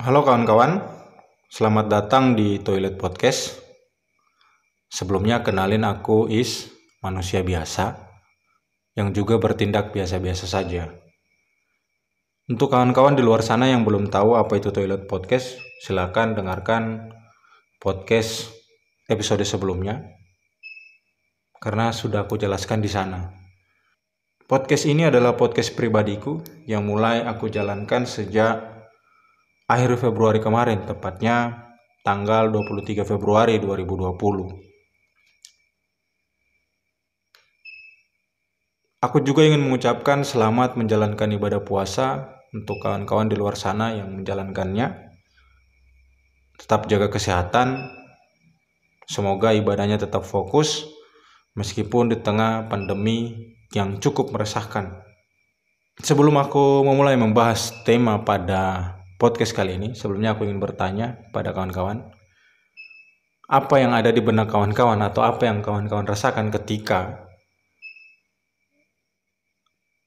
Halo kawan-kawan, selamat datang di Toilet Podcast. Sebelumnya kenalin aku Is, manusia biasa, yang juga bertindak biasa-biasa saja. Untuk kawan-kawan di luar sana yang belum tahu apa itu Toilet Podcast, silakan dengarkan podcast episode sebelumnya, karena sudah aku jelaskan di sana. Podcast ini adalah podcast pribadiku yang mulai aku jalankan sejak akhir Februari kemarin, tepatnya tanggal 23 Februari 2020. Aku juga ingin mengucapkan selamat menjalankan ibadah puasa untuk kawan-kawan di luar sana yang menjalankannya. Tetap jaga kesehatan. Semoga ibadahnya tetap fokus meskipun di tengah pandemi yang cukup meresahkan. Sebelum aku memulai membahas tema pada podcast kali ini, sebelumnya aku ingin bertanya pada kawan-kawan, apa yang ada di benak kawan-kawan atau apa yang kawan-kawan rasakan ketika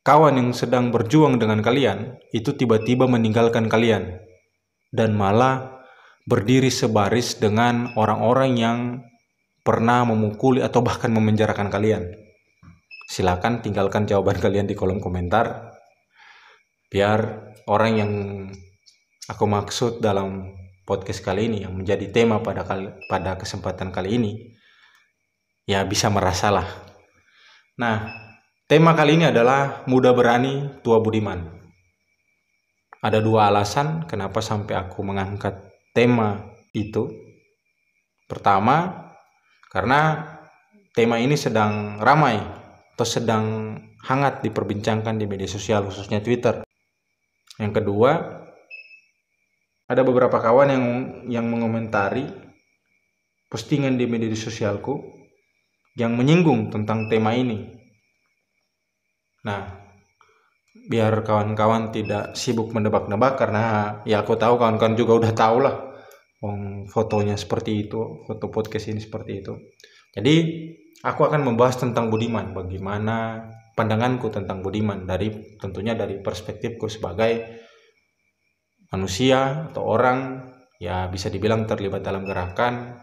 kawan yang sedang berjuang dengan kalian itu tiba-tiba meninggalkan kalian dan malah berdiri sebaris dengan orang-orang yang pernah memukuli atau bahkan memenjarakan kalian. Silakan tinggalkan jawaban kalian di kolom komentar biar orang yang aku maksud dalam podcast kali ini yang menjadi tema pada kali, pada kesempatan kali ini ya bisa merasalah. Nah, tema kali ini adalah muda berani, tua budiman. Ada dua alasan kenapa sampai aku mengangkat tema itu. Pertama, karena tema ini sedang ramai atau sedang hangat diperbincangkan di media sosial khususnya Twitter. Yang kedua, ada beberapa kawan yang yang mengomentari postingan di media sosialku yang menyinggung tentang tema ini. Nah, biar kawan-kawan tidak sibuk mendebak nebak karena ya aku tahu kawan-kawan juga udah tahu lah fotonya seperti itu, foto podcast ini seperti itu. Jadi, aku akan membahas tentang Budiman, bagaimana pandanganku tentang Budiman dari tentunya dari perspektifku sebagai manusia atau orang ya bisa dibilang terlibat dalam gerakan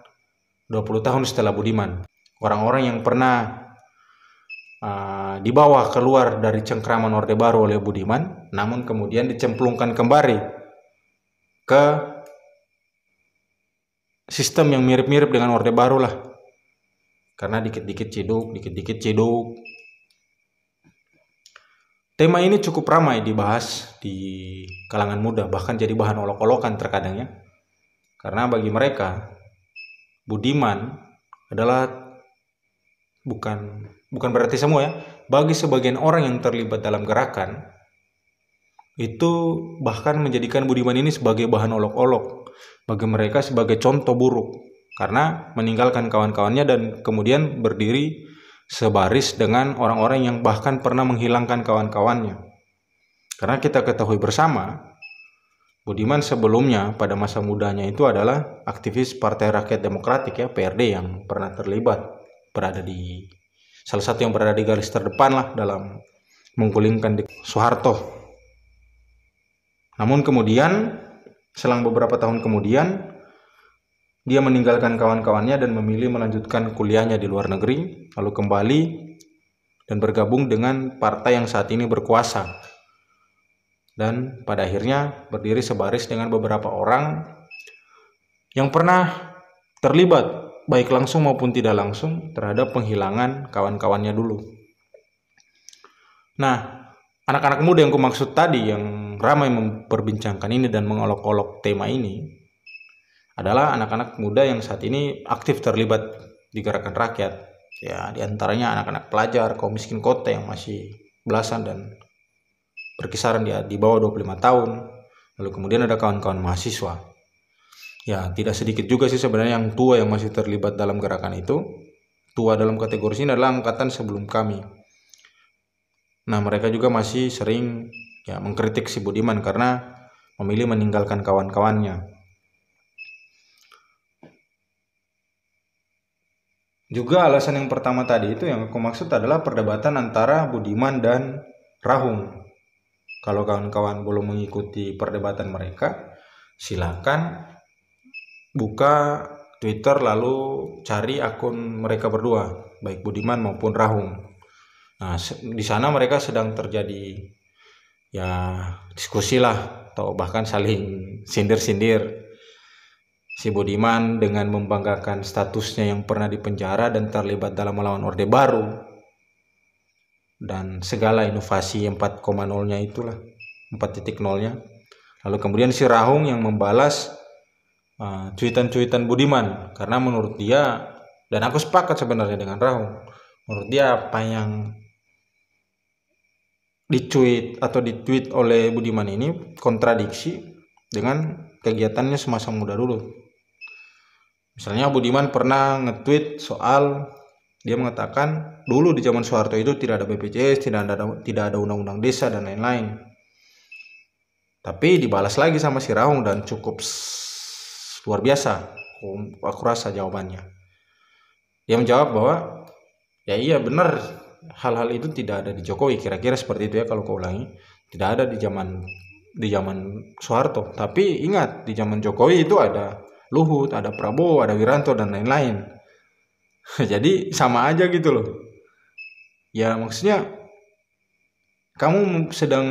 20 tahun setelah Budiman. Orang-orang yang pernah uh, dibawa keluar dari cengkraman Orde Baru oleh Budiman, namun kemudian dicemplungkan kembali ke sistem yang mirip-mirip dengan Orde Baru lah. Karena dikit-dikit ciduk, dikit-dikit ciduk, Tema ini cukup ramai dibahas di kalangan muda, bahkan jadi bahan olok-olokan terkadang ya. Karena bagi mereka, budiman adalah bukan bukan berarti semua ya. Bagi sebagian orang yang terlibat dalam gerakan, itu bahkan menjadikan budiman ini sebagai bahan olok-olok bagi mereka sebagai contoh buruk karena meninggalkan kawan-kawannya dan kemudian berdiri sebaris dengan orang-orang yang bahkan pernah menghilangkan kawan-kawannya. Karena kita ketahui bersama, Budiman sebelumnya pada masa mudanya itu adalah aktivis Partai Rakyat Demokratik ya, PRD yang pernah terlibat berada di salah satu yang berada di garis terdepan lah dalam menggulingkan Soeharto. Namun kemudian selang beberapa tahun kemudian dia meninggalkan kawan-kawannya dan memilih melanjutkan kuliahnya di luar negeri, lalu kembali dan bergabung dengan partai yang saat ini berkuasa. Dan pada akhirnya berdiri sebaris dengan beberapa orang yang pernah terlibat baik langsung maupun tidak langsung terhadap penghilangan kawan-kawannya dulu. Nah, anak-anak muda yang kumaksud tadi yang ramai memperbincangkan ini dan mengolok-olok tema ini adalah anak-anak muda yang saat ini aktif terlibat di gerakan rakyat. Ya, diantaranya anak-anak pelajar, kaum miskin kota yang masih belasan dan berkisaran di, di bawah 25 tahun. Lalu kemudian ada kawan-kawan mahasiswa. Ya, tidak sedikit juga sih sebenarnya yang tua yang masih terlibat dalam gerakan itu. Tua dalam kategori ini adalah angkatan sebelum kami. Nah, mereka juga masih sering ya mengkritik si Budiman karena memilih meninggalkan kawan-kawannya Juga alasan yang pertama tadi itu yang aku maksud adalah perdebatan antara Budiman dan Rahung. Kalau kawan-kawan belum mengikuti perdebatan mereka, silakan buka Twitter lalu cari akun mereka berdua, baik Budiman maupun Rahung. Nah, di sana mereka sedang terjadi ya diskusi lah atau bahkan saling sindir-sindir si Budiman dengan membanggakan statusnya yang pernah dipenjara dan terlibat dalam melawan Orde Baru dan segala inovasi 4.0-nya itulah 4.0-nya. Lalu kemudian si Rahung yang membalas uh, cuitan-cuitan Budiman karena menurut dia dan aku sepakat sebenarnya dengan Rahung. Menurut dia apa yang dicuit atau ditweet oleh Budiman ini kontradiksi dengan kegiatannya semasa muda dulu Misalnya Budiman pernah nge-tweet soal dia mengatakan dulu di zaman Soeharto itu tidak ada BPJS, tidak ada tidak ada undang-undang desa dan lain-lain. Tapi dibalas lagi sama si Raung dan cukup luar biasa aku, rasa jawabannya. Dia menjawab bahwa ya iya benar hal-hal itu tidak ada di Jokowi kira-kira seperti itu ya kalau kau ulangi tidak ada di zaman di zaman Soeharto tapi ingat di zaman Jokowi itu ada Luhut, ada Prabowo, ada Wiranto dan lain-lain. Jadi sama aja gitu loh. Ya maksudnya kamu sedang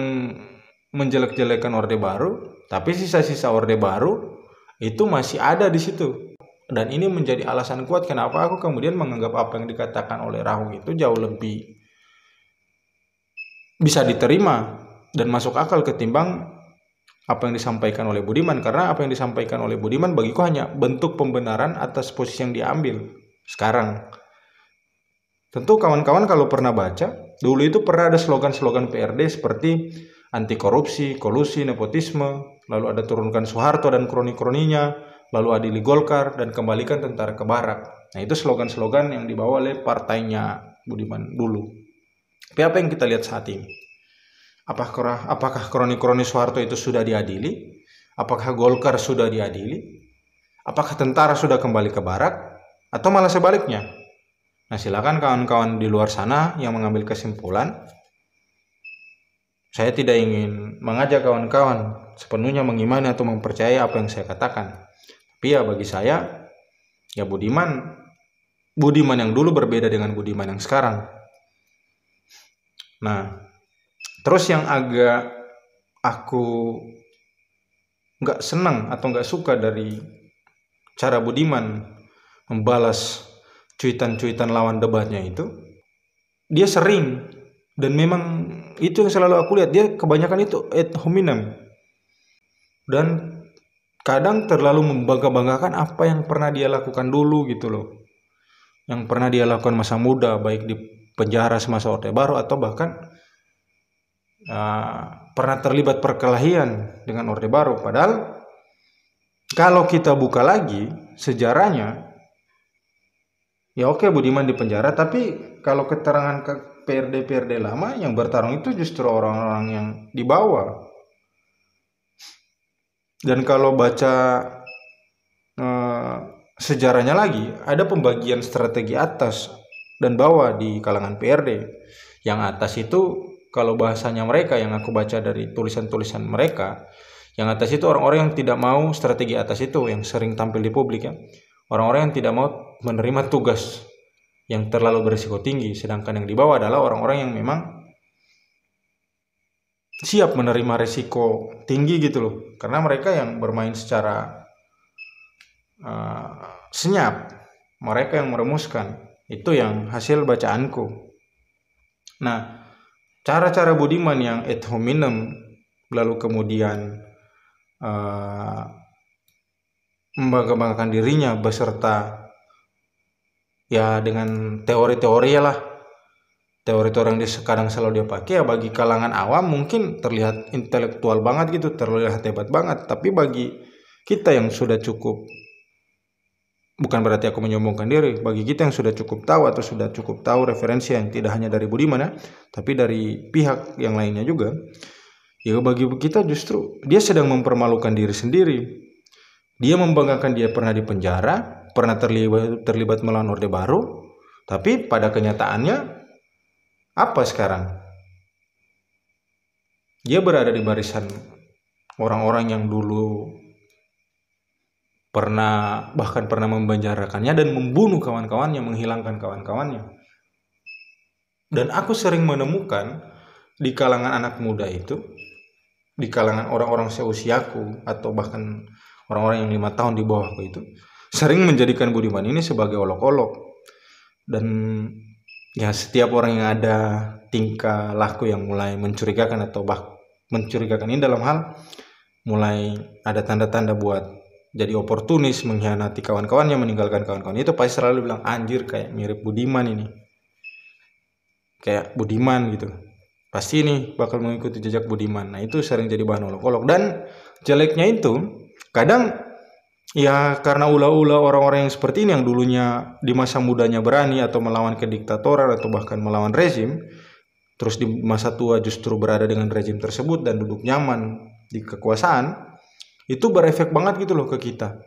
menjelek-jelekan Orde Baru, tapi sisa-sisa Orde Baru itu masih ada di situ. Dan ini menjadi alasan kuat kenapa aku kemudian menganggap apa yang dikatakan oleh Rahung itu jauh lebih bisa diterima dan masuk akal ketimbang apa yang disampaikan oleh Budiman karena apa yang disampaikan oleh Budiman bagiku hanya bentuk pembenaran atas posisi yang diambil sekarang. Tentu kawan-kawan kalau pernah baca, dulu itu pernah ada slogan-slogan PRD seperti anti korupsi, kolusi, nepotisme, lalu ada turunkan Soeharto dan kroni-kroninya, lalu adili Golkar dan kembalikan tentara ke barat. Nah, itu slogan-slogan yang dibawa oleh partainya Budiman dulu. Tapi apa yang kita lihat saat ini? Apakah apakah kroni-kroni Soeharto itu sudah diadili? Apakah Golkar sudah diadili? Apakah tentara sudah kembali ke barat? Atau malah sebaliknya? Nah silakan kawan-kawan di luar sana yang mengambil kesimpulan. Saya tidak ingin mengajak kawan-kawan sepenuhnya mengimani atau mempercayai apa yang saya katakan. Tapi ya bagi saya, ya Budiman, Budiman yang dulu berbeda dengan Budiman yang sekarang. Nah, terus yang agak aku nggak senang atau nggak suka dari cara Budiman membalas cuitan-cuitan lawan debatnya itu dia sering dan memang itu yang selalu aku lihat dia kebanyakan itu ad hominem dan kadang terlalu membangga-banggakan apa yang pernah dia lakukan dulu gitu loh yang pernah dia lakukan masa muda baik di penjara semasa orde baru atau bahkan uh, pernah terlibat perkelahian dengan Orde Baru. Padahal kalau kita buka lagi sejarahnya, ya oke Budiman di penjara, tapi kalau keterangan ke PRD-PRD lama yang bertarung itu justru orang-orang yang di bawah. Dan kalau baca eh, sejarahnya lagi, ada pembagian strategi atas dan bawah di kalangan PRD. Yang atas itu kalau bahasanya mereka yang aku baca dari tulisan-tulisan mereka yang atas itu orang-orang yang tidak mau strategi atas itu yang sering tampil di publik ya orang-orang yang tidak mau menerima tugas yang terlalu berisiko tinggi sedangkan yang di bawah adalah orang-orang yang memang siap menerima risiko tinggi gitu loh karena mereka yang bermain secara uh, senyap mereka yang meremuskan itu yang hasil bacaanku nah cara-cara budiman yang ad hominem lalu kemudian uh, eh, membanggakan dirinya beserta ya dengan teori-teori lah teori-teori yang sekarang selalu dia pakai ya bagi kalangan awam mungkin terlihat intelektual banget gitu terlihat hebat banget tapi bagi kita yang sudah cukup bukan berarti aku menyombongkan diri bagi kita yang sudah cukup tahu atau sudah cukup tahu referensi yang tidak hanya dari Budiman ya tapi dari pihak yang lainnya juga ya bagi kita justru dia sedang mempermalukan diri sendiri dia membanggakan dia pernah di penjara pernah terlibat terlibat melawan Orde Baru tapi pada kenyataannya apa sekarang dia berada di barisan orang-orang yang dulu pernah bahkan pernah membanjarkannya dan membunuh kawan-kawannya, menghilangkan kawan-kawannya. Dan aku sering menemukan di kalangan anak muda itu, di kalangan orang-orang seusiaku atau bahkan orang-orang yang lima tahun di bawahku itu, sering menjadikan Budiman ini sebagai olok-olok. Dan ya setiap orang yang ada tingkah laku yang mulai mencurigakan atau bahkan mencurigakan ini dalam hal mulai ada tanda-tanda buat jadi oportunis mengkhianati kawan-kawannya meninggalkan kawan-kawan itu pasti selalu bilang anjir kayak mirip Budiman ini kayak Budiman gitu pasti ini bakal mengikuti jejak Budiman nah itu sering jadi bahan olok-olok dan jeleknya itu kadang ya karena ula-ula orang-orang yang seperti ini yang dulunya di masa mudanya berani atau melawan kediktatoran atau bahkan melawan rezim terus di masa tua justru berada dengan rezim tersebut dan duduk nyaman di kekuasaan itu berefek banget gitu loh ke kita.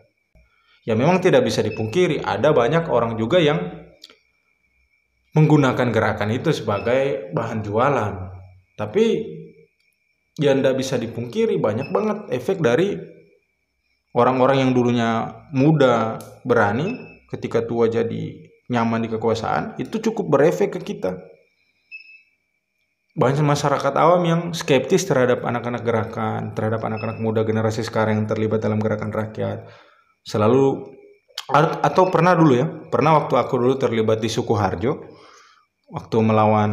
Ya memang tidak bisa dipungkiri, ada banyak orang juga yang menggunakan gerakan itu sebagai bahan jualan. Tapi ya tidak bisa dipungkiri banyak banget efek dari orang-orang yang dulunya muda berani ketika tua jadi nyaman di kekuasaan itu cukup berefek ke kita banyak masyarakat awam yang skeptis terhadap anak-anak gerakan, terhadap anak-anak muda generasi sekarang yang terlibat dalam gerakan rakyat. Selalu atau pernah dulu ya, pernah waktu aku dulu terlibat di suku harjo, waktu melawan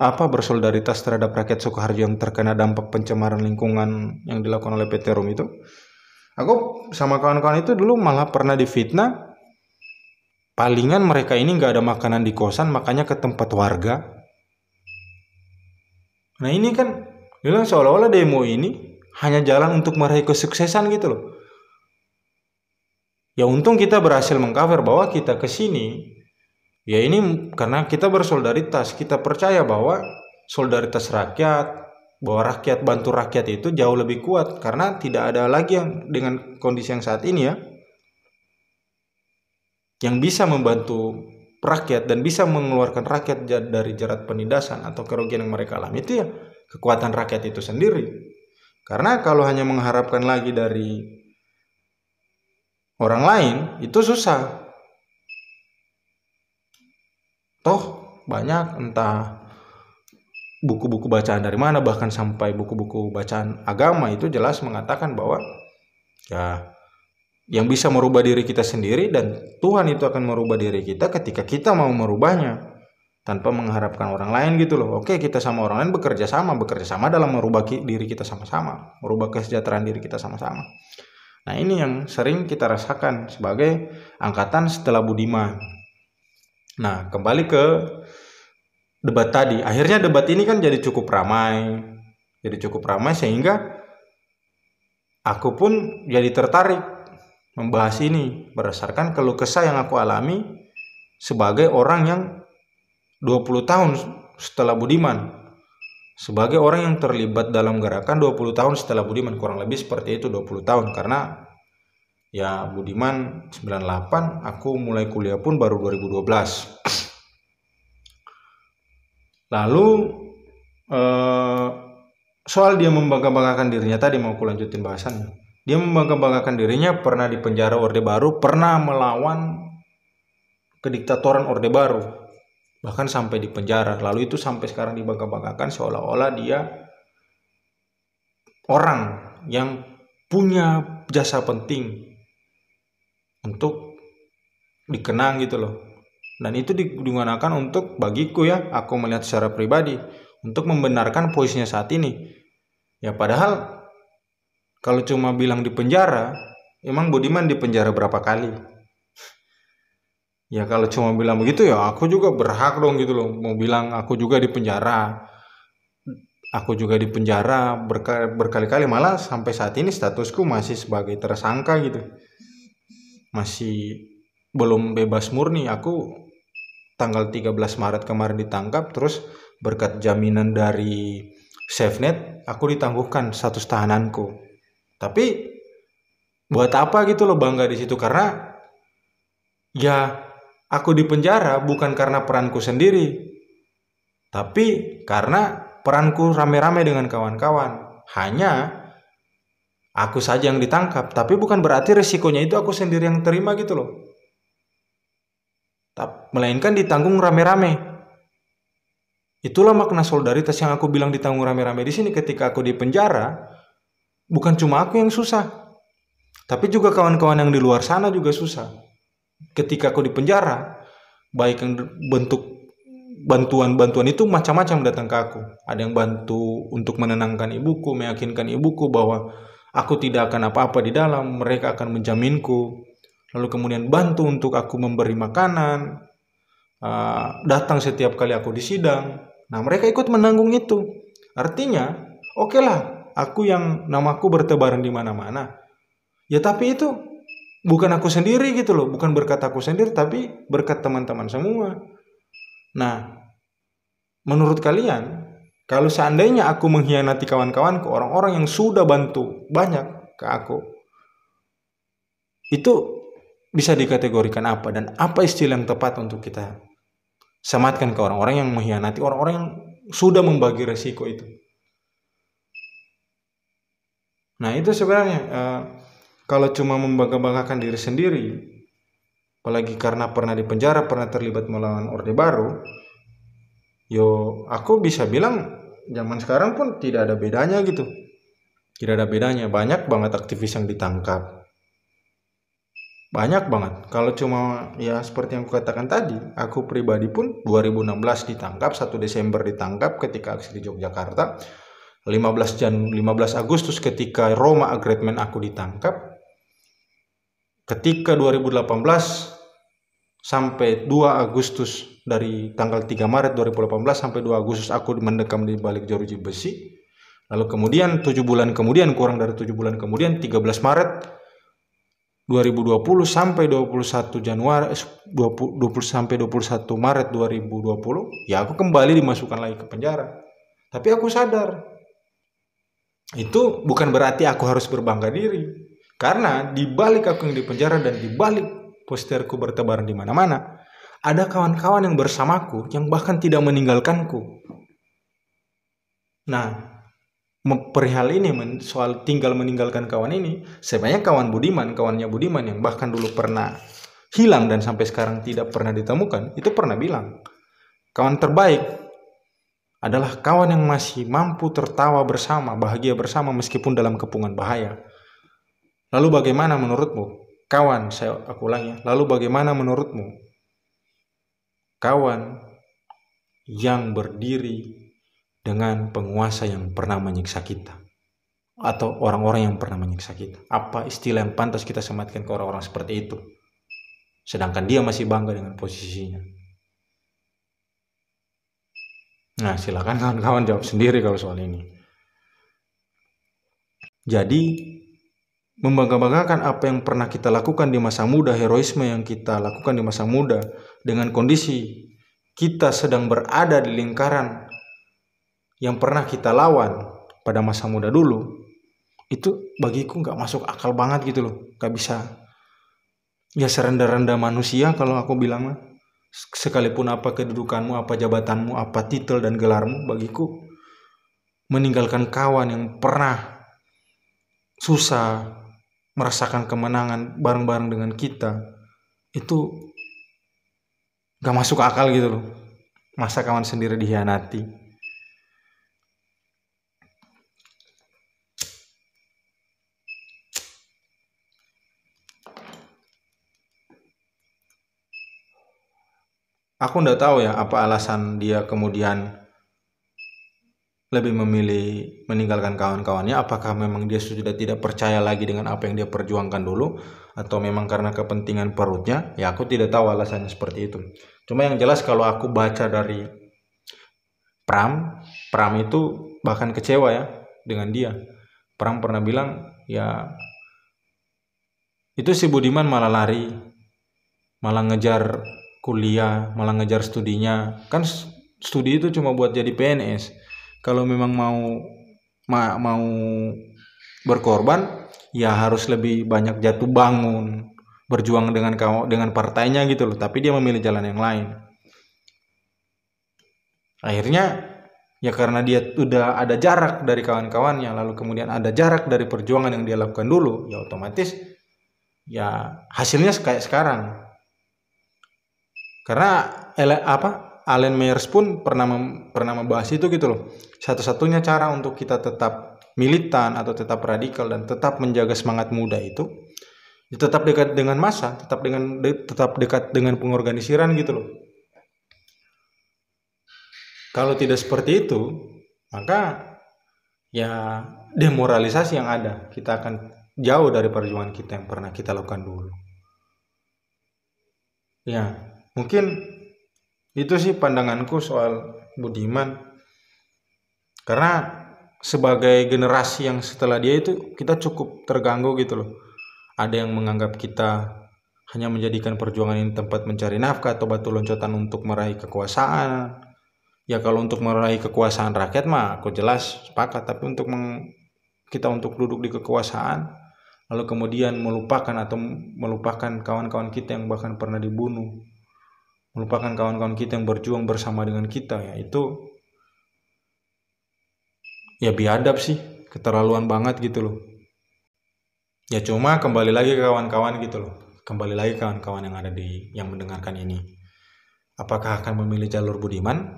apa bersolidaritas terhadap rakyat suku harjo yang terkena dampak pencemaran lingkungan yang dilakukan oleh PT Rum itu. Aku sama kawan-kawan itu dulu malah pernah difitnah palingan mereka ini nggak ada makanan di kosan makanya ke tempat warga Nah ini kan bilang seolah-olah demo ini hanya jalan untuk meraih kesuksesan gitu loh. Ya untung kita berhasil mengcover bahwa kita ke sini. Ya ini karena kita bersolidaritas, kita percaya bahwa solidaritas rakyat, bahwa rakyat bantu rakyat itu jauh lebih kuat karena tidak ada lagi yang dengan kondisi yang saat ini ya yang bisa membantu rakyat dan bisa mengeluarkan rakyat dari jerat penindasan atau kerugian yang mereka alami itu ya kekuatan rakyat itu sendiri. Karena kalau hanya mengharapkan lagi dari orang lain itu susah. Toh banyak entah buku-buku bacaan dari mana bahkan sampai buku-buku bacaan agama itu jelas mengatakan bahwa ya yang bisa merubah diri kita sendiri dan Tuhan itu akan merubah diri kita ketika kita mau merubahnya tanpa mengharapkan orang lain gitu loh. Oke, kita sama orang lain bekerja sama, bekerja sama dalam merubah diri kita sama-sama, merubah kesejahteraan diri kita sama-sama. Nah, ini yang sering kita rasakan sebagai angkatan setelah Budiman. Nah, kembali ke debat tadi. Akhirnya debat ini kan jadi cukup ramai. Jadi cukup ramai sehingga aku pun jadi tertarik membahas ini berdasarkan keluh kesah yang aku alami sebagai orang yang 20 tahun setelah Budiman sebagai orang yang terlibat dalam gerakan 20 tahun setelah Budiman kurang lebih seperti itu 20 tahun karena ya Budiman 98 aku mulai kuliah pun baru 2012 lalu eh, soal dia membangga-banggakan dirinya tadi mau aku lanjutin bahasannya dia membangga-banggakan dirinya pernah di penjara Orde Baru, pernah melawan kediktatoran Orde Baru, bahkan sampai di penjara. Lalu itu sampai sekarang dibangga-banggakan seolah-olah dia orang yang punya jasa penting untuk dikenang gitu loh. Dan itu digunakan untuk bagiku ya, aku melihat secara pribadi untuk membenarkan posisinya saat ini. Ya padahal kalau cuma bilang di penjara, emang Budiman di penjara berapa kali? Ya kalau cuma bilang begitu ya aku juga berhak dong gitu loh. Mau bilang aku juga di penjara. Aku juga di penjara berkali-kali malah sampai saat ini statusku masih sebagai tersangka gitu. Masih belum bebas murni. Aku tanggal 13 Maret kemarin ditangkap terus berkat jaminan dari SafeNet aku ditangguhkan status tahananku tapi buat apa gitu loh bangga di situ karena ya aku di penjara bukan karena peranku sendiri. Tapi karena peranku rame-rame dengan kawan-kawan. Hanya aku saja yang ditangkap, tapi bukan berarti resikonya itu aku sendiri yang terima gitu loh. Melainkan ditanggung rame-rame. Itulah makna solidaritas yang aku bilang ditanggung rame-rame di sini ketika aku di penjara, bukan cuma aku yang susah, tapi juga kawan-kawan yang di luar sana juga susah. Ketika aku di penjara, baik yang bentuk bantuan-bantuan itu macam-macam datang ke aku. Ada yang bantu untuk menenangkan ibuku, meyakinkan ibuku bahwa aku tidak akan apa-apa di dalam, mereka akan menjaminku. Lalu kemudian bantu untuk aku memberi makanan, uh, datang setiap kali aku di sidang. Nah mereka ikut menanggung itu. Artinya, oke okay lah aku yang namaku bertebaran di mana-mana. Ya tapi itu bukan aku sendiri gitu loh, bukan berkat aku sendiri tapi berkat teman-teman semua. Nah, menurut kalian kalau seandainya aku mengkhianati kawan-kawanku, orang-orang yang sudah bantu banyak ke aku, itu bisa dikategorikan apa dan apa istilah yang tepat untuk kita sematkan ke orang-orang yang mengkhianati, orang-orang yang sudah membagi resiko itu. Nah itu sebenarnya uh, kalau cuma membangga-banggakan diri sendiri, apalagi karena pernah di penjara, pernah terlibat melawan Orde Baru, yo aku bisa bilang zaman sekarang pun tidak ada bedanya gitu. Tidak ada bedanya, banyak banget aktivis yang ditangkap. Banyak banget. Kalau cuma ya seperti yang aku katakan tadi, aku pribadi pun 2016 ditangkap, 1 Desember ditangkap ketika aksi di Yogyakarta 15 Jan 15 Agustus ketika Roma Agreement aku ditangkap ketika 2018 sampai 2 Agustus dari tanggal 3 Maret 2018 sampai 2 Agustus aku mendekam di balik jeruji besi lalu kemudian 7 bulan kemudian kurang dari 7 bulan kemudian 13 Maret 2020 sampai 21 Januari 20, eh, 20 sampai 21 Maret 2020 ya aku kembali dimasukkan lagi ke penjara tapi aku sadar itu bukan berarti aku harus berbangga diri karena di balik aku yang di penjara dan di balik posterku bertebaran di mana-mana ada kawan-kawan yang bersamaku yang bahkan tidak meninggalkanku nah perihal ini soal tinggal meninggalkan kawan ini sebanyak kawan Budiman kawannya Budiman yang bahkan dulu pernah hilang dan sampai sekarang tidak pernah ditemukan itu pernah bilang kawan terbaik adalah kawan yang masih mampu tertawa bersama, bahagia bersama meskipun dalam kepungan bahaya. Lalu bagaimana menurutmu? Kawan, saya aku ulangi. Ya. Lalu bagaimana menurutmu? Kawan yang berdiri dengan penguasa yang pernah menyiksa kita atau orang-orang yang pernah menyiksa kita. Apa istilah yang pantas kita sematkan ke orang-orang seperti itu? Sedangkan dia masih bangga dengan posisinya. Nah, silakan kawan-kawan jawab sendiri kalau soal ini. Jadi, membangga-banggakan apa yang pernah kita lakukan di masa muda, heroisme yang kita lakukan di masa muda, dengan kondisi kita sedang berada di lingkaran yang pernah kita lawan pada masa muda dulu, itu bagiku nggak masuk akal banget gitu loh, nggak bisa ya serendah-rendah manusia kalau aku bilang lah sekalipun apa kedudukanmu, apa jabatanmu, apa titel dan gelarmu bagiku meninggalkan kawan yang pernah susah merasakan kemenangan bareng-bareng dengan kita itu gak masuk akal gitu loh masa kawan sendiri dihianati aku nggak tahu ya apa alasan dia kemudian lebih memilih meninggalkan kawan-kawannya apakah memang dia sudah tidak percaya lagi dengan apa yang dia perjuangkan dulu atau memang karena kepentingan perutnya ya aku tidak tahu alasannya seperti itu cuma yang jelas kalau aku baca dari Pram Pram itu bahkan kecewa ya dengan dia Pram pernah bilang ya itu si Budiman malah lari malah ngejar kuliah malah ngejar studinya kan studi itu cuma buat jadi PNS kalau memang mau ma mau berkorban ya harus lebih banyak jatuh bangun berjuang dengan kamu dengan partainya gitu loh tapi dia memilih jalan yang lain akhirnya ya karena dia sudah ada jarak dari kawan-kawannya lalu kemudian ada jarak dari perjuangan yang dia lakukan dulu ya otomatis ya hasilnya kayak sekarang karena apa? Alan Myers pun pernah mem, pernah membahas itu gitu loh. Satu-satunya cara untuk kita tetap militan atau tetap radikal dan tetap menjaga semangat muda itu ya tetap dekat dengan masa, tetap dengan de, tetap dekat dengan pengorganisiran gitu loh. Kalau tidak seperti itu, maka ya demoralisasi yang ada, kita akan jauh dari perjuangan kita yang pernah kita lakukan dulu. Ya, mungkin itu sih pandanganku soal Budiman karena sebagai generasi yang setelah dia itu kita cukup terganggu gitu loh ada yang menganggap kita hanya menjadikan perjuangan ini tempat mencari nafkah atau batu loncatan untuk meraih kekuasaan ya kalau untuk meraih kekuasaan rakyat mah aku jelas sepakat tapi untuk meng, kita untuk duduk di kekuasaan lalu kemudian melupakan atau melupakan kawan-kawan kita yang bahkan pernah dibunuh melupakan kawan-kawan kita yang berjuang bersama dengan kita ya itu ya biadab sih keterlaluan banget gitu loh ya cuma kembali lagi ke kawan-kawan gitu loh kembali lagi kawan-kawan yang ada di yang mendengarkan ini apakah akan memilih jalur budiman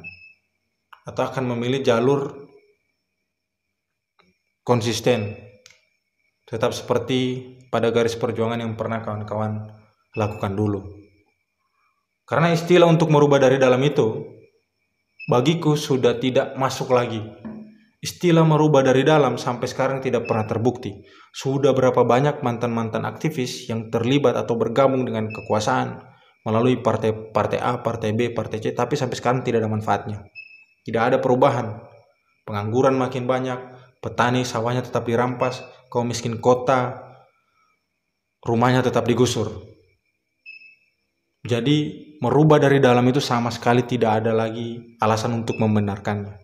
atau akan memilih jalur konsisten tetap seperti pada garis perjuangan yang pernah kawan-kawan lakukan dulu karena istilah untuk merubah dari dalam itu bagiku sudah tidak masuk lagi. Istilah merubah dari dalam sampai sekarang tidak pernah terbukti. Sudah berapa banyak mantan-mantan aktivis yang terlibat atau bergabung dengan kekuasaan melalui partai partai A, partai B, partai C, tapi sampai sekarang tidak ada manfaatnya. Tidak ada perubahan. Pengangguran makin banyak, petani sawahnya tetap dirampas, kaum miskin kota rumahnya tetap digusur. Jadi merubah dari dalam itu sama sekali tidak ada lagi alasan untuk membenarkannya.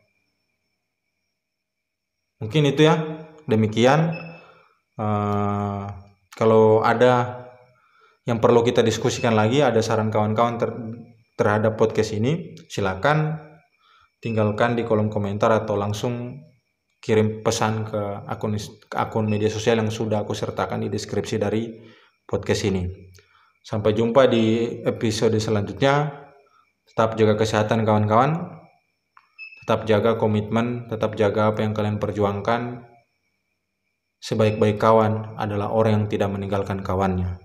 Mungkin itu ya. Demikian uh, kalau ada yang perlu kita diskusikan lagi, ada saran kawan-kawan ter terhadap podcast ini, silakan tinggalkan di kolom komentar atau langsung kirim pesan ke akun ke akun media sosial yang sudah aku sertakan di deskripsi dari podcast ini. Sampai jumpa di episode selanjutnya. Tetap jaga kesehatan kawan-kawan. Tetap jaga komitmen, tetap jaga apa yang kalian perjuangkan. Sebaik-baik kawan adalah orang yang tidak meninggalkan kawannya.